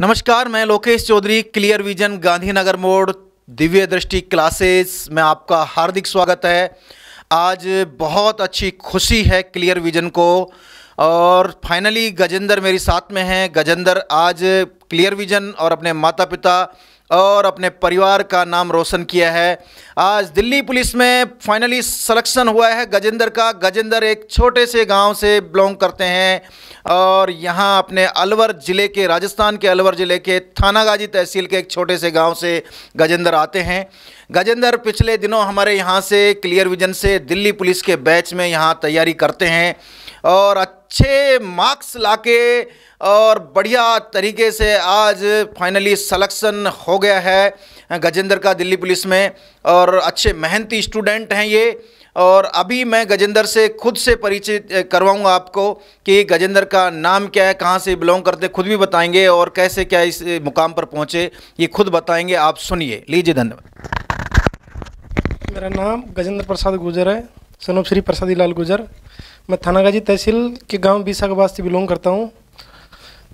नमस्कार मैं Lokesh Chaudhary clear vision Gandhinagar मोड़ दिव्य दृष्टि क्लासेस में आपका हार्दिक स्वागत है आज बहुत अच्छी खुशी है क्लियर विजन को और फाइनली गजेंद्र मेरे साथ में हैं गजेंद्र आज क्लियर विजन और अपने माता पिता और अपने परिवार का नाम रोशन किया है आज दिल्ली पुलिस में फाइनली सिलेक्शन हुआ है गजेंद्र का गजेंद्र एक छोटे से गांव से बिलोंग करते हैं और यहां अपने अलवर ज़िले के राजस्थान के अलवर ज़िले के थानागाजी तहसील के एक छोटे से गांव से गजेंद्र आते हैं गजेंद्र पिछले दिनों हमारे यहाँ से क्लियर विजन से दिल्ली पुलिस के बैच में यहाँ तैयारी करते हैं और अच्छे मार्क्स लाके और बढ़िया तरीके से आज फाइनली सलेक्शन हो गया है गजेंद्र का दिल्ली पुलिस में और अच्छे मेहनती स्टूडेंट हैं ये और अभी मैं गजेंद्र से खुद से परिचित करवाऊंगा आपको कि गजेंद्र का नाम क्या है कहाँ से बिलोंग करते खुद भी बताएंगे और कैसे क्या इस मुकाम पर पहुँचे ये खुद बताएंगे आप सुनिए लीजिए धन्यवाद मेरा नाम गजेंद्र प्रसाद गुजर है सनोप श्री प्रसादी लाल गुजर मैं थानागाजी तहसील के गांव बीसागबास से बिलोंग करता हूँ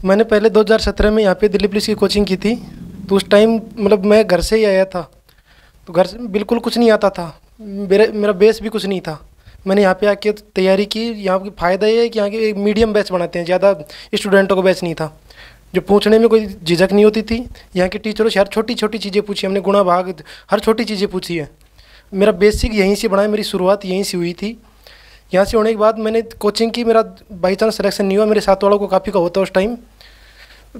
मैंने पहले 2017 में यहाँ पे दिल्ली पुलिस की कोचिंग की थी तो उस टाइम मतलब मैं घर से ही आया था तो घर से बिल्कुल कुछ नहीं आता था मेरे मेरा बेस भी कुछ नहीं था मैंने यहाँ पे आके तैयारी की यहाँ की फ़ायदा ये है कि यहाँ के एक मीडियम बैच बनाते हैं ज़्यादा स्टूडेंटों को बैच नहीं था जो पूछने में कोई झिझक नहीं होती थी यहाँ के टीचरों से हर छोटी छोटी चीज़ें पूछी हमने गुणा भाग हर छोटी चीज़ें पूछी है मेरा बेसिक यहीं से बना है मेरी शुरुआत यहीं से हुई थी यहाँ से होने के बाद मैंने कोचिंग की मेरा बाई चांस सिलेक्शन नहीं हुआ मेरे साथ वालों को काफ़ी का होता उस टाइम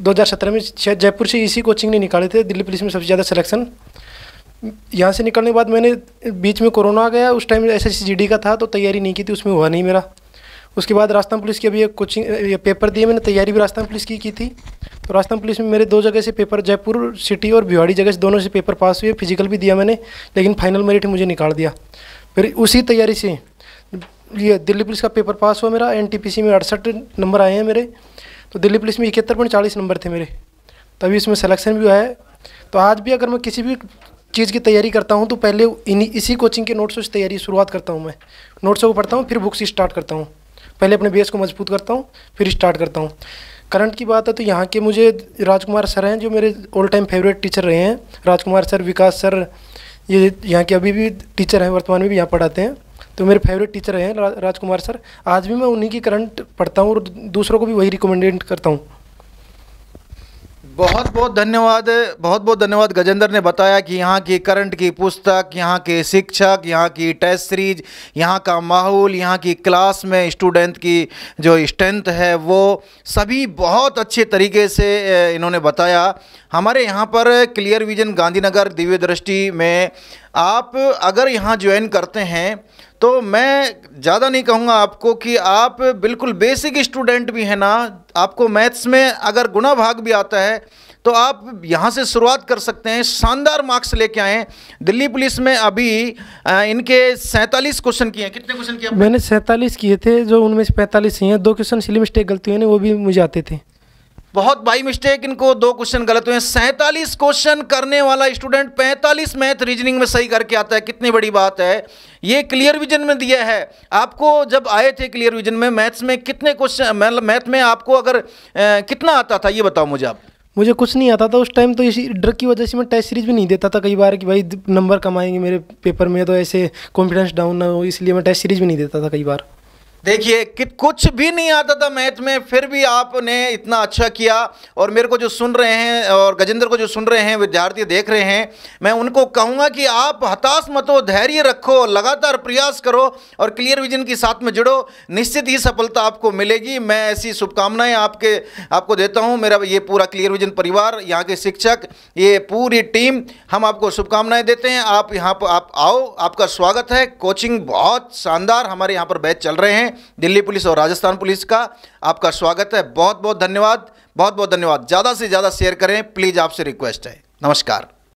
2017 में शायद जयपुर से इसी कोचिंग ने निकाले थे दिल्ली पुलिस में सबसे ज़्यादा सिलेक्शन यहाँ से निकलने के बाद मैंने बीच में कोरोना आ गया उस टाइम एस एस का था तो तैयारी नहीं की थी उसमें हुआ नहीं मेरा उसके बाद राजस्थान पुलिस की अभी एक कोचिंग पेपर दिए मैंने तैयारी भी राजस्थान पुलिस की की थी तो राजस्थान पुलिस में मेरे दो जगह से पेपर जयपुर सिटी और भिवाड़ी जगह से दोनों से पेपर पास हुए फिजिकल भी दिया मैंने लेकिन फाइनल मेरिट मुझे निकाल दिया फिर उसी तैयारी से ये दिल्ली पुलिस का पेपर पास हुआ मेरा एन में अड़सठ नंबर आए हैं मेरे तो दिल्ली पुलिस में इकहत्तर पॉइंट चालीस नंबर थे मेरे तभी इसमें सिलेक्शन भी हुआ है तो आज भी अगर मैं किसी भी चीज़ की तैयारी करता हूँ तो पहले इन्हीं इसी कोचिंग के नोट्सों से तैयारी शुरुआत करता हूँ मैं नोट्सों को पढ़ता हूँ फिर बुक्स स्टार्ट करता हूँ पहले अपने बेस को मजबूत करता हूँ फिर स्टार्ट करता हूँ करंट की बात है तो यहाँ के मुझे राजकुमार सर हैं जो मेरे ऑल टाइम फेवरेट टीचर रहे हैं राजकुमार सर विकास सर ये यहाँ के अभी भी टीचर हैं वर्तमान में भी यहाँ पढ़ाते हैं तो मेरे फेवरेट टीचर हैं राजकुमार सर आज भी मैं उन्हीं की करंट पढ़ता हूँ और दूसरों को भी वही रिकमेंडेड करता हूँ बहुत बहुत धन्यवाद बहुत बहुत धन्यवाद गजेंद्र ने बताया कि यहाँ की करंट की पुस्तक यहाँ के शिक्षक यहाँ की टेस्ट सीरीज यहाँ का माहौल यहाँ की क्लास में स्टूडेंट की जो स्ट्रेंथ है वो सभी बहुत अच्छे तरीके से इन्होंने बताया हमारे यहाँ पर क्लियर विजन गांधीनगर दिव्य दृष्टि में आप अगर यहाँ ज्वाइन करते हैं तो मैं ज़्यादा नहीं कहूँगा आपको कि आप बिल्कुल बेसिक स्टूडेंट भी हैं ना आपको मैथ्स में अगर गुना भाग भी आता है तो आप यहाँ से शुरुआत कर सकते हैं शानदार मार्क्स लेके आए दिल्ली पुलिस में अभी इनके सैंतालीस क्वेश्चन किए हैं कितने क्वेश्चन किए मैंने सैंतालीस किए थे जो उनमें से पैंतालीस ही हैं दो क्वेश्चन सिली मिस्टेक गलती हुई वो भी मुझे आते थे बहुत बाई मिस्टेक इनको दो क्वेश्चन गलत हुए सैंतालीस क्वेश्चन करने वाला स्टूडेंट पैंतालीस मैथ रीजनिंग में सही करके आता है कितनी बड़ी बात है ये क्लियर विजन में दिया है आपको जब आए थे क्लियर विजन में मैथ्स में कितने क्वेश्चन मतलब मैथ में आपको अगर ए, कितना आता था ये बताओ मुझे आप मुझे कुछ नहीं आता था उस टाइम तो इसी ड्रग की वजह से मैं टेस्ट सीरीज भी नहीं देता था कई बार कि भाई नंबर कम आएंगे मेरे पेपर में तो ऐसे कॉन्फिडेंस डाउन ना हो इसलिए मैं टेस्ट सीरीज भी नहीं देता था कई बार देखिए कि कुछ भी नहीं आता था मैथ में फिर भी आपने इतना अच्छा किया और मेरे को जो सुन रहे हैं और गजेंद्र को जो सुन रहे हैं विद्यार्थी देख रहे हैं मैं उनको कहूँगा कि आप हताश मत हो धैर्य रखो लगातार प्रयास करो और क्लियर विजन के साथ में जुड़ो निश्चित ही सफलता आपको मिलेगी मैं ऐसी शुभकामनाएँ आपके आपको देता हूँ मेरा ये पूरा क्लियर विजन परिवार यहाँ के शिक्षक ये पूरी टीम हम आपको शुभकामनाएँ देते हैं आप यहाँ पर आप आओ आपका स्वागत है कोचिंग बहुत शानदार हमारे यहाँ पर बैच चल रहे हैं दिल्ली पुलिस और राजस्थान पुलिस का आपका स्वागत है बहुत बहुत धन्यवाद बहुत बहुत धन्यवाद ज़्यादा से ज़्यादा शेयर करें प्लीज़ आपसे रिक्वेस्ट है नमस्कार